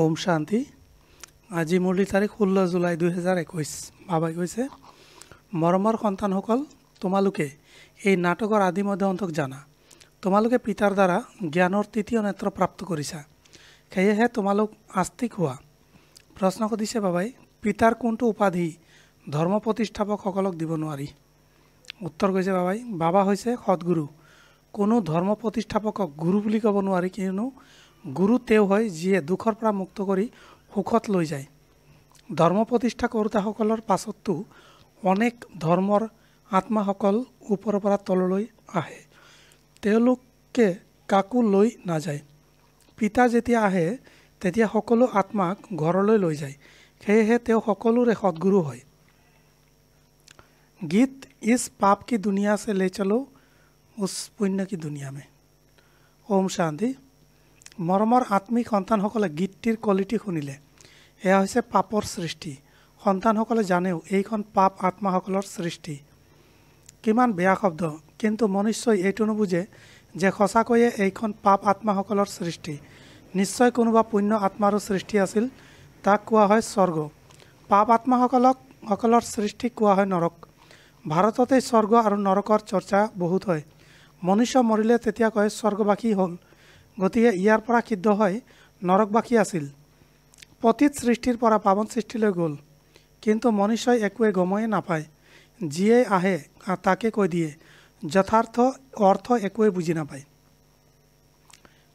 ওম শান্তি আজি মূলি তাৰিখ ষোল্ল জুলাই দুহেজাৰ একৈছ বাবাই কৈছে মৰমৰ সন্তানসকল তোমালোকে এই নাটকৰ আদিমধ্যে অন্তক জানা তোমালোকে পিতাৰ দ্বাৰা জ্ঞানৰ তৃতীয় নেত্ৰ প্ৰাপ্ত কৰিছা সেয়েহে তোমালোক আস্তিক হোৱা প্ৰশ্ন সুধিছে বাবাই পিতাৰ কোনটো উপাধি ধৰ্ম প্ৰতিষ্ঠাপকসকলক দিব নোৱাৰি উত্তৰ কৈছে বাবাই বাবা হৈছে সদগুৰু কোনো ধৰ্ম প্ৰতিষ্ঠাপকক গুৰু বুলি ক'ব নোৱাৰি কিয়নো গুৰু তেওঁ হয় যিয়ে দুখৰ পৰা মুক্ত কৰি সুখত লৈ যায় ধৰ্ম প্ৰতিষ্ঠা কৰোঁতাসকলৰ পাছতো অনেক ধৰ্মৰ আত্মাসকল ওপৰৰ পৰা তললৈ আহে তেওঁলোকে কাকো লৈ নাযায় পিতা যেতিয়া আহে তেতিয়া সকলো আত্মাক ঘৰলৈ লৈ যায় সেয়েহে তেওঁ সকলোৰে সদগুৰু হয় গীত ইজ পাপ কি দুনিয়া আছে লৈ চলো উচ পুণ্য কি দুনিয়া মে ওম শান্তি মৰমৰ আত্মিক সন্তানসকলে গীতটিৰ কোৱালিটি শুনিলে এয়া হৈছে পাপৰ সৃষ্টি সন্তানসকলে জানেও এইখন পাপ আত্মাসকলৰ সৃষ্টি কিমান বেয়া শব্দ কিন্তু মনুষ্যই এইটো নুবুজে যে সঁচাকৈয়ে এইখন পাপ আত্মাসকলৰ সৃষ্টি নিশ্চয় কোনোবা পুণ্য আত্মাৰো সৃষ্টি আছিল তাক কোৱা হয় স্বৰ্গ পাপ আত্মাসকলক সকলৰ সৃষ্টি কোৱা হয় নৰক ভাৰততেই স্বৰ্গ আৰু নৰকৰ চৰ্চা বহুত হয় মনুষ্য মৰিলে তেতিয়া কয় স্বৰ্গবাসী হ'ল গতিকে ইয়াৰ পৰা সিদ্ধ হয় নৰকবাসী আছিল পতীত সৃষ্টিৰ পৰা পাৱন সৃষ্টিলৈ গ'ল কিন্তু মনুষ্যই একোৱে গমেই নাপায় যিয়ে আহে তাকে কৈ দিয়ে যথাৰ্থ অৰ্থ একোৱে বুজি নাপায়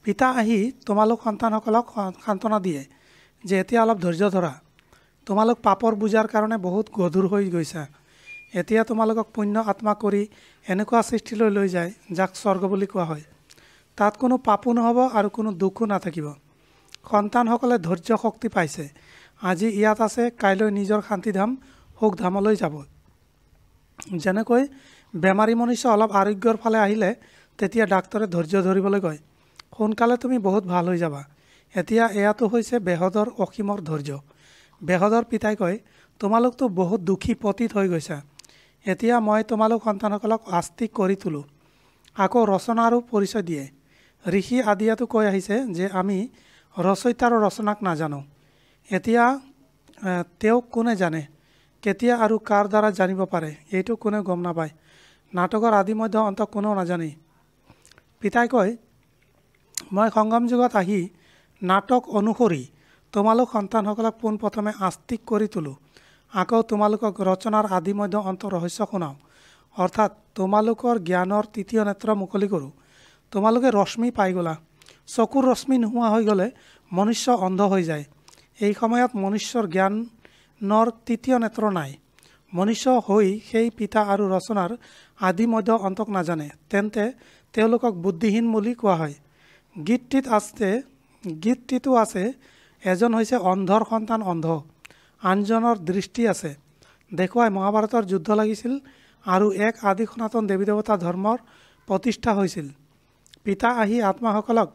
পিতা আহি তোমালোক সন্তানসকলক সান্তনা দিয়ে যে এতিয়া অলপ ধৈৰ্য ধৰা তোমালোক পাপৰ বুজাৰ কাৰণে বহুত গধুৰ হৈ গৈছা এতিয়া তোমালোকক পুণ্য আত্মা কৰি এনেকুৱা সৃষ্টিলৈ লৈ যায় যাক স্বৰ্গ বুলি কোৱা হয় তাত কোনো পাপো নহ'ব আৰু কোনো দুখো নাথাকিব সন্তানসকলে ধৈৰ্য শক্তি পাইছে আজি ইয়াত আছে কাইলৈ নিজৰ শান্তিধাম সুখধামলৈ যাব যেনেকৈ বেমাৰী মনুষ্য অলপ আৰোগ্যৰ ফালে আহিলে তেতিয়া ডাক্তৰে ধৈৰ্য ধৰিবলৈ কয় সোনকালে তুমি বহুত ভাল হৈ যাবা এতিয়া এয়াটো হৈছে বেহদৰ অসীমৰ ধৈৰ্য বেহদৰ পিতাই কয় তোমালোকতো বহুত দুখী পতীত হৈ গৈছা এতিয়া মই তোমালোক সন্তানসকলক আস্তিক কৰি তোলোঁ আকৌ ৰচনা আৰু পৰিচয় দিয়ে ঋষি আদিয়াতো কৈ আহিছে যে আমি ৰচয়িতাৰ ৰচনাক নাজানো এতিয়া তেওঁক কোনে জানে কেতিয়া আৰু কাৰ দ্বাৰা জানিব পাৰে এইটো কোনেও গম নাপায় নাটকৰ আদিমধ্য অন্ত কোনেও নাজানেই পিতাই কয় মই সংগম যুগত আহি নাটক অনুসৰি তোমালোক সন্তানসকলক পোনপ্ৰথমে আস্তিক কৰি তোলোঁ আকৌ তোমালোকক ৰচনাৰ আদি মধ্য অন্ত ৰহস্য শুনাওঁ অৰ্থাৎ তোমালোকৰ জ্ঞানৰ তৃতীয় নেত্ৰ মুকলি কৰোঁ তোমালোকে ৰশ্মি পাই গ'লা চকুৰ ৰশ্মি নোহোৱা হৈ গ'লে মনুষ্য অন্ধ হৈ যায় এই সময়ত মনুষ্যৰ জ্ঞানৰ তৃতীয় নেত্ৰ নাই মনুষ্য হৈ সেই পিঠা আৰু ৰচনাৰ আদিমধ্য অন্তক নাজানে তেন্তে তেওঁলোকক বুদ্ধিহীন বুলি কোৱা হয় গীতটিত আছে গীতটিতো আছে এজন হৈছে অন্ধৰ সন্তান অন্ধ আনজনৰ দৃষ্টি আছে দেখুৱাই মহাভাৰতৰ যুদ্ধ লাগিছিল আৰু এক আদি সনাতন দেৱী দেৱতা ধৰ্মৰ প্ৰতিষ্ঠা হৈছিল পিতা আহি আত্মাসকলক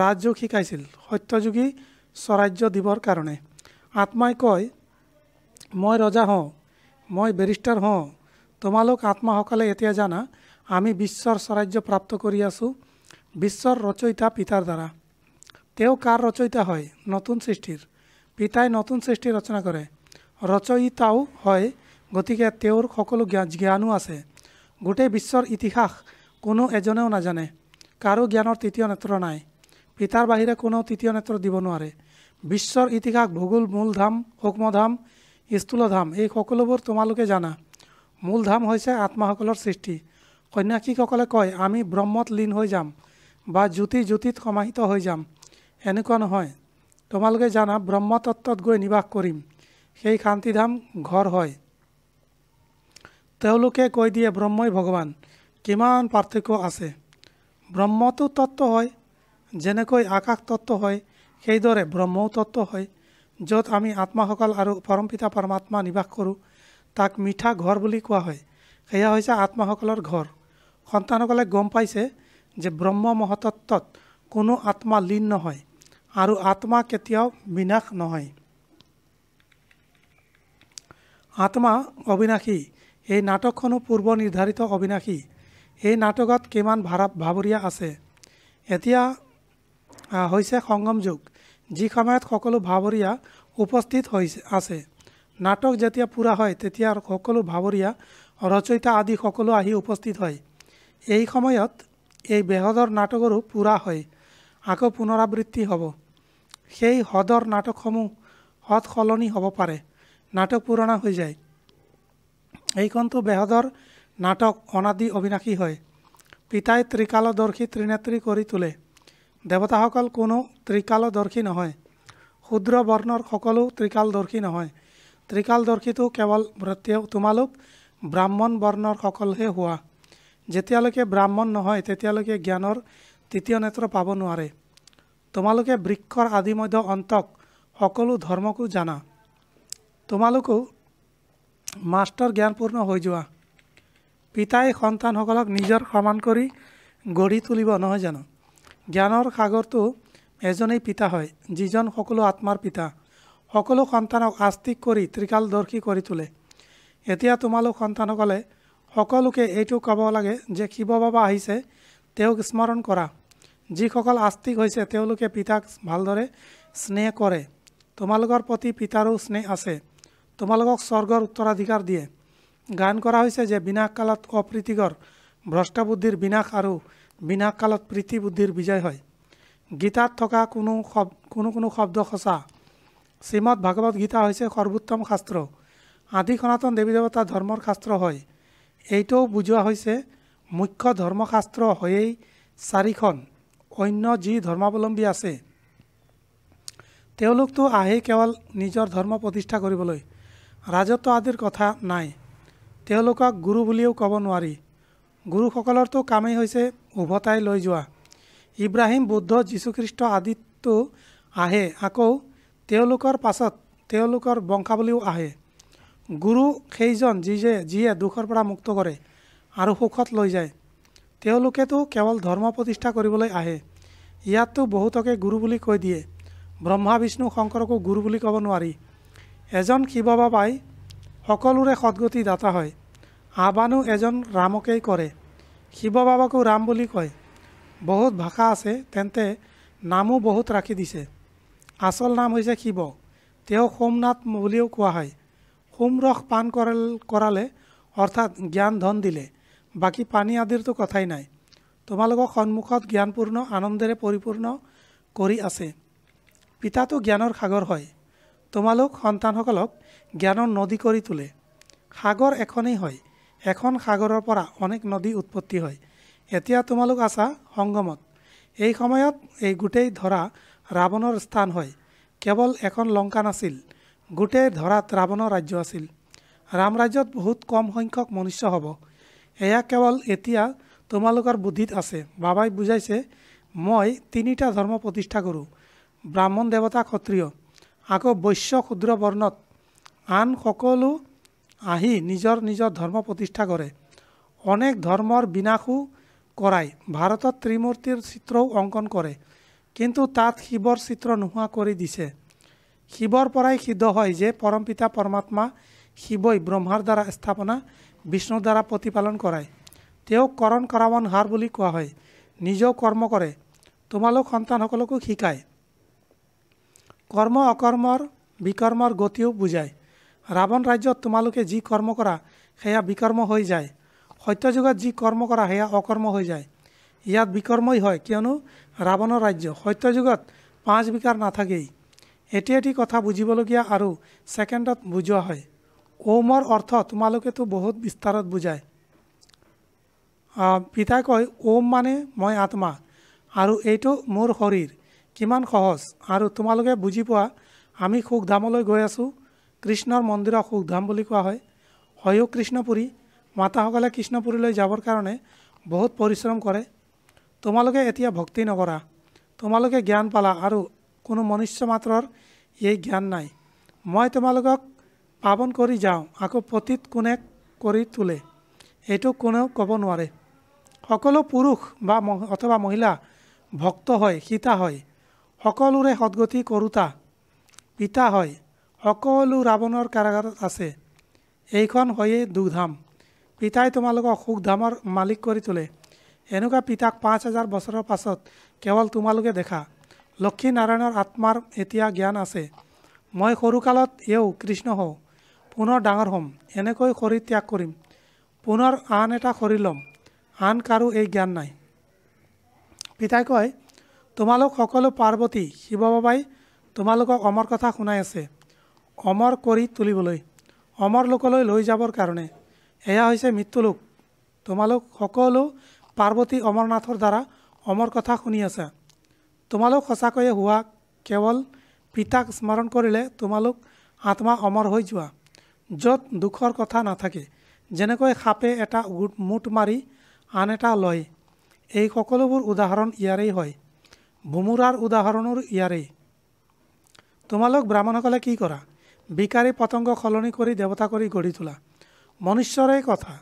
ৰাজযোগ শিকাইছিল সত্যযোগী স্বৰাজ্য দিবৰ কাৰণে আত্মাই কয় মই ৰজা হওঁ মই বেৰিষ্টাৰ হওঁ তোমালোক আত্মাসকলে এতিয়া জানা আমি বিশ্বৰ স্বৰাজ্য প্ৰাপ্ত কৰি আছোঁ বিশ্বৰ ৰচয়িতা পিতাৰ দ্বাৰা তেওঁ কাৰ ৰচয়িতা হয় নতুন সৃষ্টিৰ পিতাই নতুন সৃষ্টি ৰচনা কৰে ৰচয়িতাও হয় গতিকে তেওঁৰ সকলো জ্ঞান জ্ঞানো আছে গোটেই বিশ্বৰ ইতিহাস কোনো এজনেও নাজানে কাৰো জ্ঞানৰ তৃতীয় নেত্ৰ নাই পিতাৰ বাহিৰে কোনেও তৃতীয় নেত্ৰ দিব নোৱাৰে বিশ্বৰ ইতিহাস ভূগোল মূলধাম সূক্ষ্মধাম স্থূলধাম এই সকলোবোৰ তোমালোকে জানা মূলধাম হৈছে আত্মাসকলৰ সৃষ্টি সন্য়াসীসকলে কয় আমি ব্ৰহ্মত লীন হৈ যাম বা জ্যোতি জ্যোতিত সমাহিত হৈ যাম এনেকুৱা নহয় তোমালোকে জানা ব্ৰহ্মতত্ত্বত গৈ নিবাস কৰিম সেই শান্তিধাম ঘৰ হয় তেওঁলোকে কৈ দিয়ে ব্ৰহ্মই ভগৱান কিমান পাৰ্থক্য আছে ব্ৰহ্মটো তত্ত্ব হয় যেনেকৈ আকাশ তত্ত্ব হয় সেইদৰে ব্ৰহ্মও তত্ত্ব হয় য'ত আমি আত্মাসকল আৰু পৰম পিতা পৰমাত্মা নিবাস কৰোঁ তাক মিঠা ঘৰ বুলি কোৱা হয় সেয়া হৈছে আত্মাসকলৰ ঘৰ সন্তানসকলে গম পাইছে যে ব্ৰহ্ম মহতত্বত কোনো আত্মা লীন নহয় আৰু আত্মা কেতিয়াও বিনাশ নহয় আত্মা অবিনাশী এই নাটকখনো পূৰ্বনিৰ্ধাৰিত অবিনাশী এই নাটকত কিমান ভাৰা ভাৱৰীয়া আছে এতিয়া হৈছে সংগম যুগ যি সময়ত সকলো ভাৱৰীয়া উপস্থিত হৈছে আছে নাটক যেতিয়া পূৰা হয় তেতিয়া সকলো ভাৱৰীয়া ৰচয়িতা আদি সকলো আহি উপস্থিত হয় এই সময়ত এই বেহদৰ নাটকৰো পূৰা হয় আকৌ পুনৰাবৃত্তি হ'ব সেই হ্ৰদৰ নাটকসমূহ সৎ সলনি হ'ব পাৰে নাটক পুৰণা হৈ যায় এইখনতো বেহদৰ নাটক অনাদি অবিনাশী হয় পিতাই ত্ৰিকালদৰ্শী ত্ৰিনেত্ৰী কৰি তোলে দেৱতাসকল কোনো ত্ৰিকালদৰ্শী নহয় ক্ষুদ্ৰ বৰ্ণৰ সকলো ত্ৰিকালদৰ্শী নহয় ত্ৰিকালদৰ্শীটো কেৱল তোমালোক ব্ৰাহ্মণ বৰ্ণৰ সকলহে হোৱা যেতিয়ালৈকে ব্ৰাহ্মণ নহয় তেতিয়ালৈকে জ্ঞানৰ তৃতীয় নেত্ৰ পাব নোৱাৰে তোমালোকে বৃক্ষৰ আদিমধ্য অন্তক সকলো ধৰ্মকো জানা তোমালোকো মাষ্টৰ জ্ঞানপূৰ্ণ হৈ যোৱা পিতাই সন্তানসকলক নিজৰ সমান কৰি গঢ়ি তুলিব নহয় জানো জ্ঞানৰ সাগৰটো এজনেই পিতা হয় যিজন সকলো আত্মাৰ পিতা সকলো সন্তানক আস্তিক কৰি ত্ৰিকালদৰ্শী কৰি তোলে এতিয়া তোমালোক সন্তানসকলে সকলোকে এইটো ক'ব লাগে যে শিৱ বাবা আহিছে তেওঁক স্মৰণ কৰা যিসকল আস্তিক হৈছে তেওঁলোকে পিতাক ভালদৰে স্নেহ কৰে তোমালোকৰ প্ৰতি পিতাৰো স্নেহ আছে তোমালোকক স্বৰ্গৰ উত্তৰাধিকাৰ দিয়ে গান কৰা হৈছে যে বিনাশ কালত অপ্ৰীতিকৰ ভ্ৰষ্টবুদ্ধিৰ বিনাশ আৰু বিনাশ কালত প্ৰীতি বুদ্ধিৰ বিজয় হয় গীতাত থকা কোনো শব্দ কোনো কোনো শব্দ সঁচা শ্ৰীমদ ভাগৱত গীতা হৈছে সৰ্বোত্তম শাস্ত্ৰ আদি সনাতন দেৱী দেৱতা ধৰ্মৰ শাস্ত্ৰ হয় এইটোও বুজোৱা হৈছে মুখ্য ধৰ্মশাস্ত্ৰ হৈয়েই চাৰিখন অন্য যি ধৰ্মাৱলম্বী আছে তেওঁলোকতো আহেই কেৱল নিজৰ ধৰ্ম প্ৰতিষ্ঠা কৰিবলৈ ৰাজত্ব আদিৰ কথা নাই তেওঁলোকক গুৰু বুলিও ক'ব নোৱাৰি গুৰুসকলৰতো কামেই হৈছে উভতাই লৈ যোৱা ইব্ৰাহিম বুদ্ধ যীশুখ্ৰীষ্ট আদিতো আহে আকৌ তেওঁলোকৰ পাছত তেওঁলোকৰ বংশাৱলীও আহে গুৰু সেইজন যি যে যিয়ে দুখৰ পৰা মুক্ত কৰে আৰু সুখত লৈ যায় তেওঁলোকেতো কেৱল ধৰ্ম প্ৰতিষ্ঠা কৰিবলৈ আহে ইয়াততো বহুতকে গুৰু বুলি কৈ দিয়ে ব্ৰহ্মা বিষ্ণু শংকৰকো গুৰু বুলি ক'ব নোৱাৰি এজন শিৱ বাবাই সকলোৰে সদগতি দাতা হয় আবানো এজন ৰামকেই কৰে শিৱ বাবাকো ৰাম বুলি কয় বহুত ভাষা আছে তেন্তে নামো বহুত ৰাখি দিছে আচল নাম হৈছে শিৱ তেওঁ সোমনাথ বুলিও কোৱা হয় সোম ৰস পান কৰালে অৰ্থাৎ জ্ঞান ধন দিলে বাকী পানী আদিৰতো কথাই নাই তোমালোকক সন্মুখত জ্ঞানপূৰ্ণ আনন্দেৰে পৰিপূৰ্ণ কৰি আছে পিতাটো জ্ঞানৰ সাগৰ হয় তোমালোক সন্তানসকলক জ্ঞানৰ নদী কৰি তোলে সাগৰ এখনেই হয় এখন সাগৰৰ পৰা অনেক নদী উৎপত্তি হয় এতিয়া তোমালোক আছা সংগমত এই সময়ত এই গোটেই ধৰা ৰাৱণৰ স্থান হয় কেৱল এখন লংকা নাছিল গোটেই ধৰাত ৰাৱণৰ ৰাজ্য আছিল ৰাম ৰাজ্যত বহুত কম সংখ্যক মনুষ্য হ'ব এয়া কেৱল এতিয়া তোমালোকৰ বুদ্ধিত আছে বাবাই বুজাইছে মই তিনিটা ধৰ্ম প্ৰতিষ্ঠা কৰোঁ ব্ৰাহ্মণ দেৱতা ক্ষত্ৰিয় আকৌ বৈশ্য ক্ষুদ্ৰ বৰ্ণত আন সকলো আহি নিজৰ নিজৰ ধৰ্ম প্ৰতিষ্ঠা কৰে অনেক ধৰ্মৰ বিনাশো কৰাই ভাৰতত ত্ৰিমূৰ্তিৰ চিত্ৰও অংকন কৰে কিন্তু তাত শিৱৰ চিত্ৰ নোহোৱা কৰি দিছে শিৱৰ পৰাই সিদ্ধ হয় যে পৰম পিতা পৰমাত্মা শিৱই ব্ৰহ্মাৰ দ্বাৰা স্থাপনা বিষ্ণুৰ দ্বাৰা প্ৰতিপালন কৰায় তেওঁক কৰণ কৰাৱন হাৰ বুলি কোৱা হয় নিজেও কৰ্ম কৰে তোমালোক সন্তানসকলকো শিকায় কৰ্ম অকৰ্মৰ বিকৰ্মৰ গতিও বুজায় ৰাৱণ ৰাজ্যত তোমালোকে যি কৰ্ম কৰা সেয়া বিকৰ্ম হৈ যায় সত্যযুগত যি কৰ্ম কৰা সেয়া অকৰ্ম হৈ যায় ইয়াত বিকৰ্মই হয় কিয়নো ৰাৱণৰ ৰাজ্য সত্য যুগত পাঁচ বিকাৰ নাথাকেই এটি এটি কথা বুজিবলগীয়া আৰু ছেকেণ্ডত বুজোৱা হয় ওমৰ অৰ্থ তোমালোকেতো বহুত বিস্তাৰত বুজায় পিতাই কয় ওম মানে মই আত্মা আৰু এইটো মোৰ শৰীৰ কিমান সহজ আৰু তোমালোকে বুজি পোৱা আমি সুখধামলৈ গৈ আছোঁ কৃষ্ণৰ মন্দিৰক সুখধাম বুলি কোৱা হয় হয়ো কৃষ্ণপুৰী মাতাসকলে কৃষ্ণপুৰীলৈ যাবৰ কাৰণে বহুত পৰিশ্ৰম কৰে তোমালোকে এতিয়া ভক্তি নকৰা তোমালোকে জ্ঞান পালা আৰু কোনো মনুষ্য মাত্ৰৰ এই জ্ঞান নাই মই তোমালোকক পাৱন কৰি যাওঁ আকৌ পতীত কোনে কৰি তোলে এইটো কোনেও ক'ব নোৱাৰে সকলো পুৰুষ বা অথবা মহিলা ভক্ত হয় সীতা হয় সকলোৰে সদগতি কৰোঁতা পিতা হয় সকলো ৰাৱণৰ কাৰাগাৰত আছে এইখন হয়েই দুখধাম পিতাই তোমালোকক সুখ ধামৰ মালিক কৰি তোলে এনেকুৱা পিতাক পাঁচ হাজাৰ বছৰৰ পাছত কেৱল তোমালোকে দেখা লক্ষ্মীনাৰায়ণৰ আত্মাৰ এতিয়া জ্ঞান আছে মই সৰুকালত এও কৃষ্ণ হওঁ পুনৰ ডাঙৰ হ'ম এনেকৈ শৰীৰ ত্যাগ কৰিম পুনৰ আন এটা শৰীৰ ল'ম আন কাৰো এই জ্ঞান নাই পিতাই কয় তোমালোক সকলো পাৰ্বতী শিৱ বাবাই তোমালোকক অমৰ কথা শুনাই আছে অমৰ কৰি তুলিবলৈ অমৰ লোকলৈ লৈ যাবৰ কাৰণে এয়া হৈছে মৃত্যুলোক তোমালোক সকলো পাৰ্বতী অমৰনাথৰ দ্বাৰা অমৰ কথা শুনি আছা তোমালোক সঁচাকৈয়ে হোৱা কেৱল পিতাক স্মৰণ কৰিলে তোমালোক আত্মা অমৰ হৈ যোৱা য'ত দুখৰ কথা নাথাকে যেনেকৈ সাপে এটা মুঠ মাৰি আন এটা লয় এই সকলোবোৰ উদাহৰণ ইয়াৰেই হয় ভোমোৰাৰ উদাহৰণৰ ইয়াৰে তোমালোক ব্ৰাহ্মণসকলে কি কৰা বিকাৰী পতংগ সলনি কৰি দেৱতা কৰি গঢ়ি তোলা মনুষ্যৰে কথা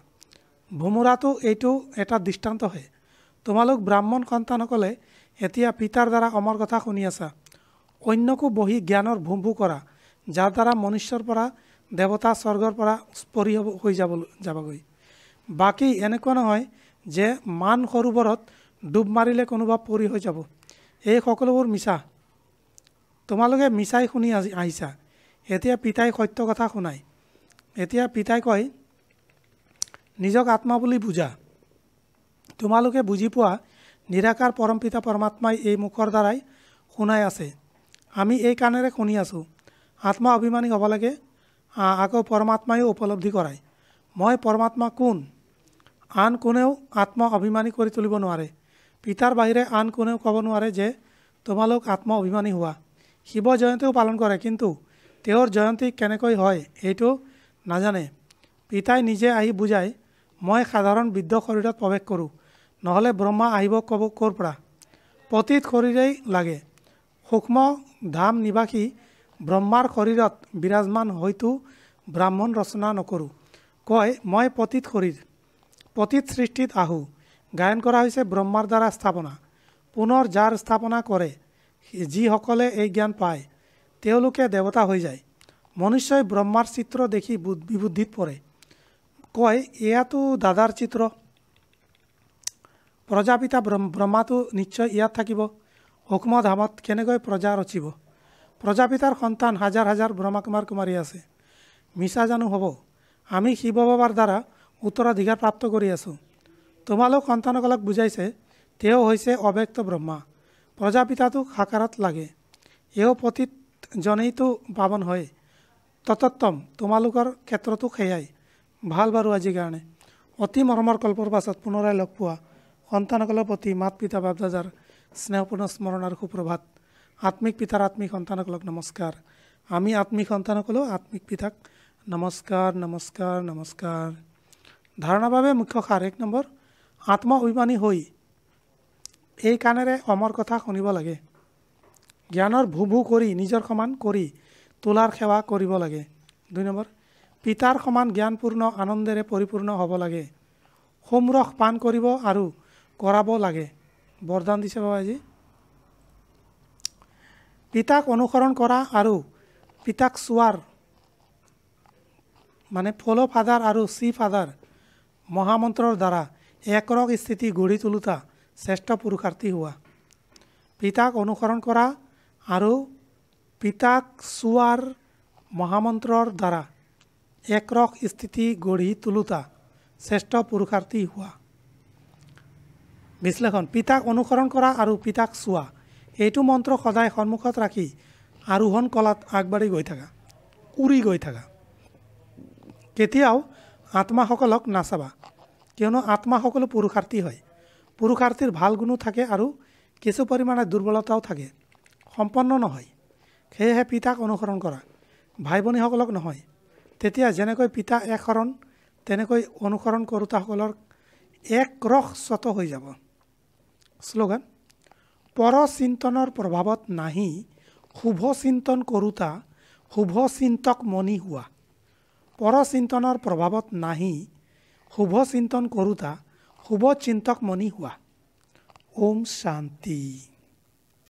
ভোমোৰাটো এইটো এটা দৃষ্টান্ত হয় তোমালোক ব্ৰাহ্মণ সন্তানসকলে এতিয়া পিতাৰ দ্বাৰা অমৰ কথা শুনি আছা অন্যকো বহি জ্ঞানৰ ভুম কৰা যাৰ দ্বাৰা মনুষ্যৰ পৰা দেৱতা স্বৰ্গৰ পৰা পৰি হ'ব হৈ যাব যাবগৈ বাকী এনেকুৱা নহয় যে মান সৰোবৰত ডুব মাৰিলে কোনোবা পৰি হৈ যাব এই সকলোবোৰ মিছা তোমালোকে মিছাই শুনি আজি আহিছা এতিয়া পিতাই সত্য কথা শুনাই এতিয়া পিতাই কয় নিজক আত্মা বুলি বুজা তোমালোকে বুজি পোৱা নিৰাকাৰ পৰম পিতা পৰমাত্মাই এই মুখৰ দ্বাৰাই শুনাই আছে আমি এই কাৰণেৰে শুনি আছোঁ আত্মা অভিমানী হ'ব লাগে আকৌ পৰমাত্মায়ো উপলব্ধি কৰায় মই পৰমাত্মা কোন আন কোনেও আত্মা অভিমানী কৰি তুলিব নোৱাৰে পিতাৰ বাহিৰে আন কোনেও ক'ব নোৱাৰে যে তোমালোক আত্ম অভিমানী হোৱা শিৱ জয়ন্তীও পালন কৰে কিন্তু তেওঁৰ জয়ন্তী কেনেকৈ হয় এইটো নাজানে পিতাই নিজে আহি বুজাই মই সাধাৰণ বৃদ্ধ শৰীৰত প্ৰৱেশ কৰোঁ নহ'লে ব্ৰহ্মা আহিব ক'ব ক'ৰ পৰা পতীত শৰীৰেই লাগে সূক্ষ্ম ধাম নিবাসী ব্ৰহ্মাৰ শৰীৰত বিৰাজমান হয়তো ব্ৰাহ্মণ ৰচনা নকৰোঁ কয় মই পতীত শৰীৰ পতীত সৃষ্টিত আহোঁ গায়ন কৰা হৈছে ব্ৰহ্মাৰ দ্বাৰা স্থাপনা পুনৰ যাৰ স্থাপনা কৰে যিসকলে এই জ্ঞান পায় তেওঁলোকে দেৱতা হৈ যায় মনুষ্যই ব্ৰহ্মাৰ চিত্ৰ দেখি বিবুদ্ধিত পৰে কয় এয়াতো দাদাৰ চিত্ৰ প্ৰজাপিতা ব্ৰহ্মাটো নিশ্চয় ইয়াত থাকিব হুকুম ধামত কেনেকৈ প্ৰজা ৰচিব প্ৰজাপিতাৰ সন্তান হাজাৰ হাজাৰ ব্ৰহ্মা কুমাৰ কুমাৰী আছে মিছা জানো হ'ব আমি শিৱ বাবাৰ দ্বাৰা উত্তৰাধিকাৰ প্ৰাপ্ত কৰি আছোঁ তোমালোক সন্তানসকলক বুজাইছে তেওঁ হৈছে অব্যক্ত ব্ৰহ্মা প্ৰজাপিতাটোক সাকাৰত লাগে এওঁ এও পতীতজনেইতো পাৱন হয় ততত্তম তোমালোকৰ ক্ষেত্ৰতো সেয়াই ভাল বাৰু আজিৰ কাৰণে অতি মৰমৰ কল্পৰ পাছত পুনৰাই লগ পোৱা সন্তানসকলৰ প্ৰতি মাত পিতা বাপদাজাৰ স্নেহপূৰ্ণ স্মৰণ আৰু সুপ্ৰভাত আত্মিক পিতাৰ আত্মিক সন্তানসকলক নমস্কাৰ আমি আত্মিক সন্তানসকলেও আত্মিক পিতাক নমস্কাৰ নমস্কাৰ নমস্কাৰ ধাৰণাৰ বাবে মুখ্য সাৰ এক নম্বৰ আত্মসিমানী হৈ এই কাণেৰে অমৰ কথা শুনিব লাগে জ্ঞানৰ ভু ভু কৰি নিজৰ সমান কৰি তোলাৰ সেৱা কৰিব লাগে দুই নম্বৰ পিতাৰ সমান জ্ঞানপূৰ্ণ আনন্দেৰে পৰিপূৰ্ণ হ'ব লাগে সোম ৰস পান কৰিব আৰু কৰাব লাগে বৰদান দিছে বাবাজী পিতাক অনুসৰণ কৰা আৰু পিতাক চোৱাৰ মানে ফল' ফাদাৰ আৰু চি ফাদাৰ মহামন্ত্ৰৰ দ্বাৰা একৰক স্থিতি গঢ়ি তোলোতা শ্ৰেষ্ঠ পুৰুষাৰ্থী হোৱা পিতাক অনুসৰণ কৰা আৰু পিতাক চোৱাৰ মহামন্ত্ৰৰ দ্বাৰা একৰক স্থিতি গঢ়ি তোলোতা শ্ৰেষ্ঠ পুৰুষাৰ্থী হোৱা বিশ্লেষণ পিতাক অনুসৰণ কৰা আৰু পিতাক চোৱা এইটো মন্ত্ৰ সদায় সন্মুখত ৰাখি আৰোহণ কলাত আগবাঢ়ি গৈ থাকা উৰি গৈ থাকা কেতিয়াও আত্মাসকলক নাচাবা কিয়নো আত্মা সকলো পুৰুষাৰ্থী হয় পুৰুষাৰ্থীৰ ভাল গুণো থাকে আৰু কিছু পৰিমাণে দুৰ্বলতাও থাকে সম্পন্ন নহয় সেয়েহে পিতাক অনুসৰণ কৰা ভাই ভনীসকলক নহয় তেতিয়া যেনেকৈ পিতা এক শৰণ তেনেকৈ অনুসৰণ কৰোতাসকলৰ এক ৰস স্বত হৈ যাব শ্লোগান পৰচিন্তনৰ প্ৰভাৱত নাহি শুভ চিন্তন কৰোঁতা শুভ চিন্তক মণি হোৱা পৰচিন্তনৰ প্ৰভাৱত নাহি শুভ চিন্তন কৰোতা শুভ চিন্তক মণি হোৱা ওম শান্তি